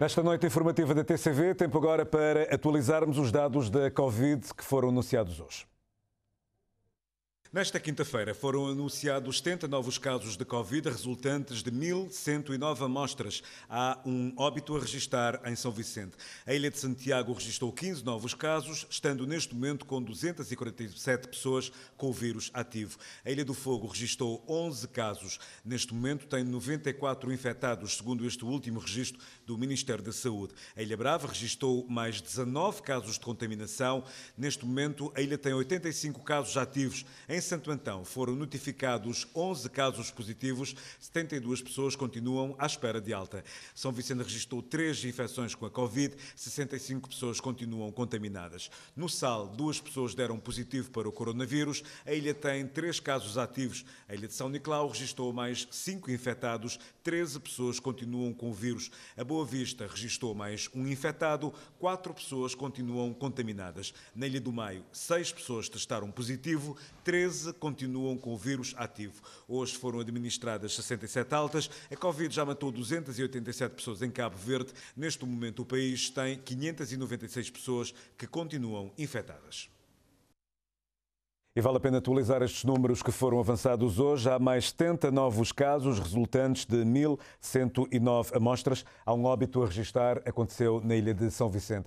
Nesta noite informativa da TCV, tempo agora para atualizarmos os dados da Covid que foram anunciados hoje. Nesta quinta-feira foram anunciados 70 novos casos de Covid resultantes de 1.109 amostras. Há um óbito a registrar em São Vicente. A Ilha de Santiago registrou 15 novos casos, estando neste momento com 247 pessoas com o vírus ativo. A Ilha do Fogo registrou 11 casos. Neste momento tem 94 infectados, segundo este último registro do Ministério da Saúde. A Ilha Brava registrou mais 19 casos de contaminação. Neste momento, a ilha tem 85 casos ativos. Em Santo Antão foram notificados 11 casos positivos, 72 pessoas continuam à espera de alta. São Vicente registrou 3 infecções com a Covid, 65 pessoas continuam contaminadas. No Sal, duas pessoas deram positivo para o coronavírus. A ilha tem 3 casos ativos. A ilha de São Nicolau registrou mais 5 infectados, 13 pessoas continuam com o vírus. A Boa Vista registrou mais um infectado, 4 pessoas continuam contaminadas. Na Ilha do Maio, 6 pessoas testaram positivo, 13 13 continuam com o vírus ativo. Hoje foram administradas 67 altas. A Covid já matou 287 pessoas em Cabo Verde. Neste momento, o país tem 596 pessoas que continuam infectadas. E vale a pena atualizar estes números que foram avançados hoje. Há mais 70 novos casos, resultantes de 1.109 amostras. Há um óbito a registrar, aconteceu na ilha de São Vicente.